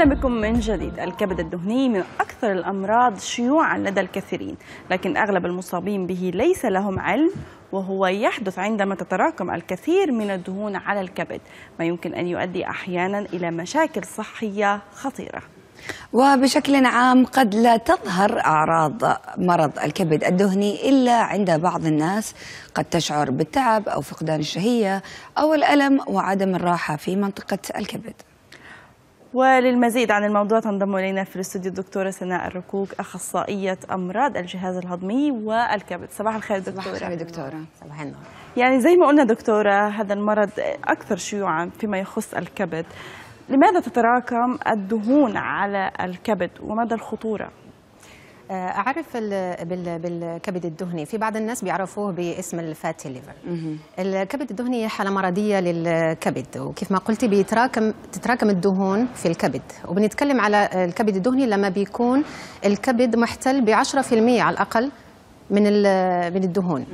أهلا بكم من جديد الكبد الدهني من أكثر الأمراض شيوعا لدى الكثيرين لكن أغلب المصابين به ليس لهم علم وهو يحدث عندما تتراكم الكثير من الدهون على الكبد ما يمكن أن يؤدي أحيانا إلى مشاكل صحية خطيرة وبشكل عام قد لا تظهر أعراض مرض الكبد الدهني إلا عند بعض الناس قد تشعر بالتعب أو فقدان الشهية أو الألم وعدم الراحة في منطقة الكبد وللمزيد عن الموضوع تنضم الينا في الاستوديو الدكتوره سناء الركوك اخصائيه امراض الجهاز الهضمي والكبد صباح الخير دكتوره صباح الخير دكتوره صباح النور يعني زي ما قلنا دكتوره هذا المرض اكثر شيوعا فيما يخص الكبد لماذا تتراكم الدهون على الكبد ومدى الخطوره آه، اعرف بالكبد الدهني في بعض الناس بيعرفوه باسم الفاتي ليفر الكبد الدهني حاله مرضيه للكبد وكيف ما قلتي بيتراكم تتراكم الدهون في الكبد وبنتكلم على الكبد الدهني لما بيكون الكبد محتل ب 10% على الاقل من من الدهون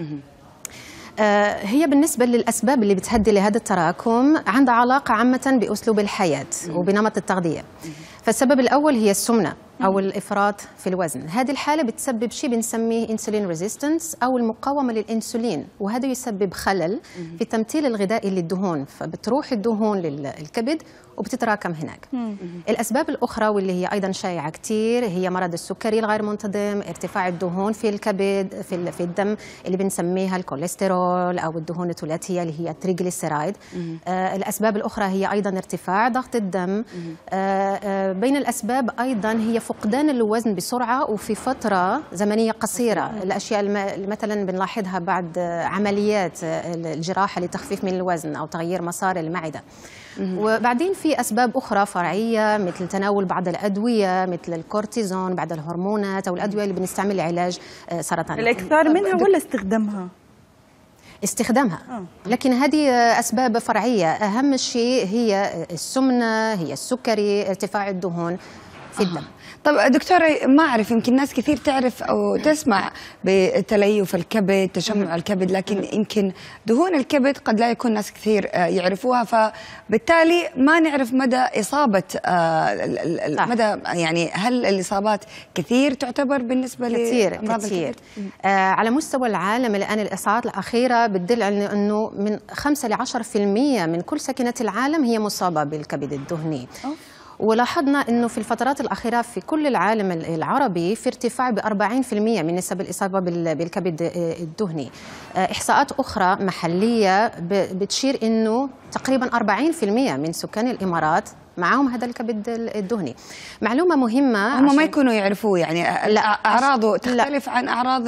آه، هي بالنسبة للأسباب اللي بتهدي لهذا التراكم عندها علاقة عامة بأسلوب الحياة وبنمط التغذية فالسبب الأول هي السمنة او الافراط في الوزن هذه الحاله بتسبب شيء بنسميه انسولين ريزيستنس او المقاومه للانسولين وهذا يسبب خلل في التمثيل الغذائي للدهون فبتروح الدهون للكبد وبتتراكم هناك الاسباب الاخرى واللي هي ايضا شائعه كثير هي مرض السكري الغير منتظم ارتفاع الدهون في الكبد في في الدم اللي بنسميها الكوليسترول او الدهون الثلاثيه اللي هي التريجليسيرايد آه الاسباب الاخرى هي ايضا ارتفاع ضغط الدم آه آه بين الاسباب ايضا هي فقدان الوزن بسرعه وفي فتره زمنيه قصيره الاشياء اللي مثلا بنلاحظها بعد عمليات الجراحه لتخفيف من الوزن او تغيير مسار المعده وبعدين في اسباب اخرى فرعيه مثل تناول بعض الادويه مثل الكورتيزون بعض الهرمونات او الادويه اللي بنستعمل لعلاج آه، سرطان الاكثار منها ولا استخدامها استخدامها آه. لكن هذه أسباب فرعية أهم شيء هي السمنة هي السكري ارتفاع الدهون في الدم آه. طب دكتورة ما أعرف يمكن ناس كثير تعرف أو تسمع بتليف الكبد تشمع الكبد لكن يمكن دهون الكبد قد لا يكون ناس كثير آه، يعرفوها فبالتالي ما نعرف مدى إصابة آه، مدى يعني هل الإصابات كثير تعتبر بالنسبة كثير كثير آه على مستوى العالم الآن الإصابات الأخيرة بتدل على أنه من 5 ل 10% من كل سكنة العالم هي مصابة بالكبد الدهني أوه. ولاحظنا انه في الفترات الاخيره في كل العالم العربي في ارتفاع ب 40% من نسب الاصابه بالكبد آه، الدهني. آه، احصاءات اخرى محليه بتشير انه تقريبا 40% من سكان الامارات معاهم هذا الكبد الدهني معلومه مهمه هم ما يكونوا يعرفوه يعني لا اعراضه تختلف لا عن اعراض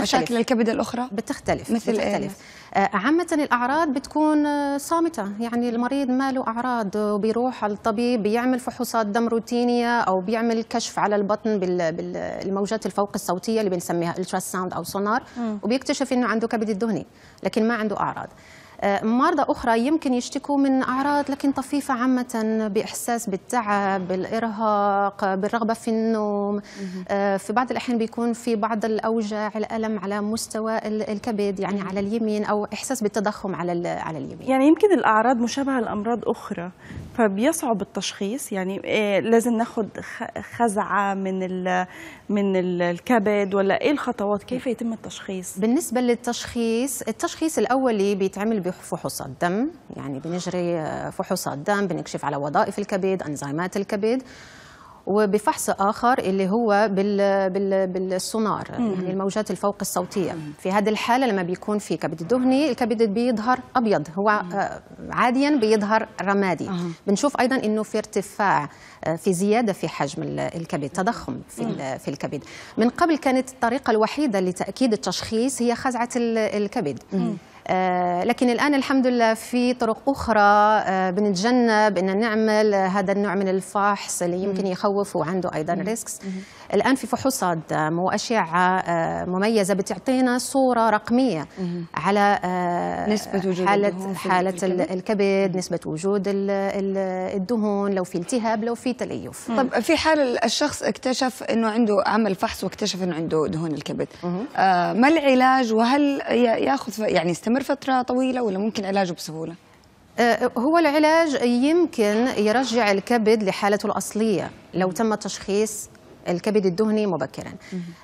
مشاكل الكبد الاخرى بتختلف مثل إيه؟ بتختلف. إيه؟ آه، عامة الأعراض بتكون آه، صامتة يعني المريض ما له أعراض وبيروح على الطبيب بيعمل فحوصات دم روتينية أو بيعمل كشف على البطن بالموجات الفوق الصوتية اللي بنسميها الترا ساوند أو سونار وبيكتشف إنه عنده كبد الدهني لكن ما عنده أعراض آه، مرضى أخرى يمكن يشتكوا من أعراض لكن طفيفة عامة بإحساس بالتعب بالإرهاق بالرغبة في النوم آه، في بعض الأحيان بيكون في بعض الأوجاع الألم على مستوى الكبد يعني على اليمين أو إحساس بالتضخم على على اليمين يعني يمكن الأعراض مشابهة لأمراض أخرى فبيصعب التشخيص يعني آه، لازم ناخد خزعة من ال من الكبد ولا إيه الخطوات كيف يتم التشخيص بالنسبة للتشخيص التشخيص الأولي بيتعمل فحوصات دم يعني بنجري آه، فحوصات دم بنكشف على وظائف الكبد انزيمات الكبد وبفحص اخر اللي هو بال بال بالسونار يعني الموجات الفوق الصوتيه في هذه الحاله لما بيكون في كبد دهني الكبد بيظهر ابيض هو آه، عاديا بيظهر رمادي بنشوف ايضا انه في ارتفاع آه، في زياده في حجم الكبد تضخم في في الكبد من قبل كانت الطريقه الوحيده لتاكيد التشخيص هي خزعه الكبد آه، لكن الآن الحمد لله في طرق أخرى آه، بنتجنب أن نعمل آه، هذا النوع من الفحص اللي يمكن يخوف وعنده أيضا ريسكس الآن في فحوصات دم وأشعة مميزة بتعطينا صورة رقمية على نسبة وجود حالة, حالة الكبد نسبة وجود الدهون لو في التهاب لو في تليف طب في حال الشخص اكتشف أنه عنده عمل فحص واكتشف أنه عنده دهون الكبد ما العلاج وهل ياخذ يعني يستمر يستمر فترة طويلة ولا ممكن علاجه بسهولة؟ آه، هو العلاج يمكن يرجع الكبد لحالته الأصلية لو تم تشخيص الكبد الدهني مبكرا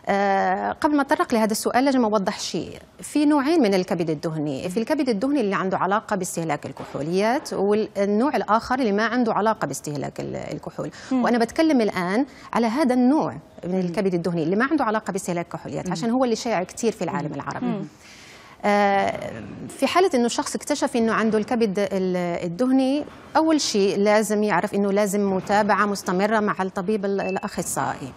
آه قبل ما اتطرق لهذا السؤال لازم اوضح شيء في نوعين من الكبد الدهني في الكبد الدهني اللي عنده علاقه باستهلاك الكحوليات والنوع الاخر اللي ما عنده علاقه باستهلاك الكحول مم. وانا بتكلم الان على هذا النوع من الكبد الدهني اللي ما عنده علاقه باستهلاك الكحوليات عشان هو اللي شائع كثير في العالم العربي مم. آه، في حالة أنه الشخص اكتشف أنه عنده الكبد الدهني أول شيء لازم يعرف أنه لازم متابعة مستمرة مع الطبيب الأخصائي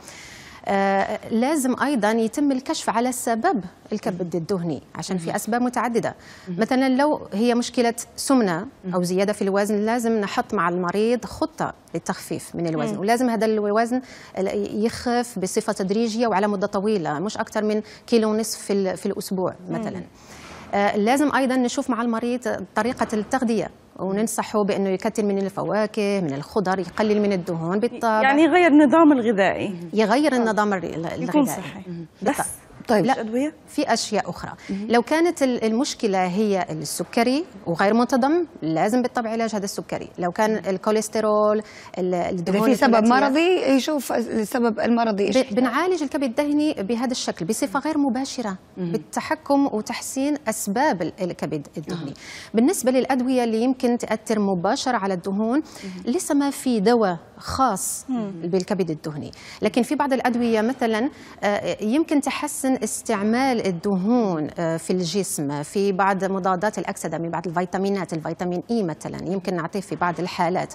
آه، لازم ايضا يتم الكشف على السبب الكبد الدهني عشان في اسباب متعدده مثلا لو هي مشكله سمنه او زياده في الوزن لازم نحط مع المريض خطه للتخفيف من الوزن ولازم هذا الوزن يخف بصفه تدريجيه وعلى مده طويله مش اكثر من كيلو ونصف في, في الاسبوع مثلا آه، لازم ايضا نشوف مع المريض طريقه التغذيه وننصحه بانه يكتل من الفواكه من الخضر يقلل من الدهون بالطبع يعني يغير النظام الغذائي يغير النظام الغذائي يكون صحي بس طيب لا أدوية؟ في أشياء أخرى مم. لو كانت المشكلة هي السكري وغير منتظم لازم بالطبع علاج هذا السكري لو كان الكوليسترول الدهون إذا في سبب مرضي يشوف السبب المرضي إيش بنعالج الكبد الدهني بهذا الشكل بصفة غير مباشرة مم. بالتحكم وتحسين أسباب الكبد الدهني مم. بالنسبة للأدوية اللي يمكن تأثر مباشرة على الدهون لسه ما في دواء خاص بالكبد الدهني لكن في بعض الأدوية مثلا آه، يمكن تحسن استعمال الدهون آه، في الجسم في بعض مضادات الاكسده من بعض الفيتامينات الفيتامين اي مثلا يمكن نعطيه في بعض الحالات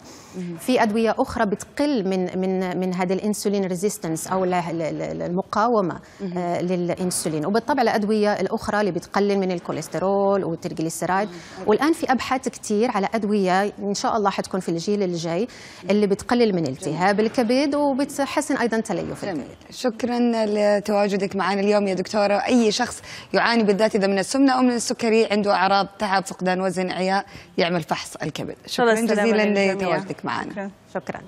في ادويه اخرى بتقل من من من هذا الانسولين ريزيستنس او المقاومه آه، للانسولين وبالطبع الادويه الاخرى اللي بتقلل من الكوليسترول والترiglyceride والان في ابحاث كثير على ادويه ان شاء الله حتكون في الجيل الجاي اللي بتقلل من التهاب الكبد وبتحسن ايضا تليف الكبد شكرا لتواجدك معنا اليوم يا دكتوره اي شخص يعاني بالذات اذا من السمنه او من السكري عنده اعراض تعب فقدان وزن عياء يعمل فحص الكبد شكرا جزيلا لتواجدك معنا شكرا